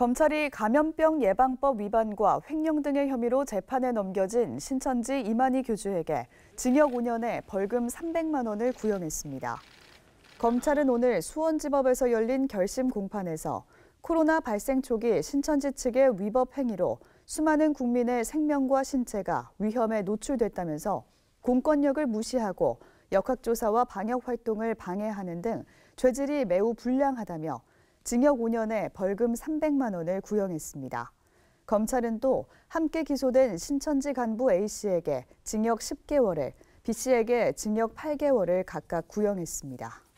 검찰이 감염병 예방법 위반과 횡령 등의 혐의로 재판에 넘겨진 신천지 이만희 교주에게 징역 5년에 벌금 300만 원을 구형했습니다. 검찰은 오늘 수원지법에서 열린 결심 공판에서 코로나 발생 초기 신천지 측의 위법 행위로 수많은 국민의 생명과 신체가 위험에 노출됐다면서 공권력을 무시하고 역학조사와 방역 활동을 방해하는 등 죄질이 매우 불량하다며 징역 5년에 벌금 300만 원을 구형했습니다. 검찰은 또 함께 기소된 신천지 간부 A씨에게 징역 10개월을, B씨에게 징역 8개월을 각각 구형했습니다.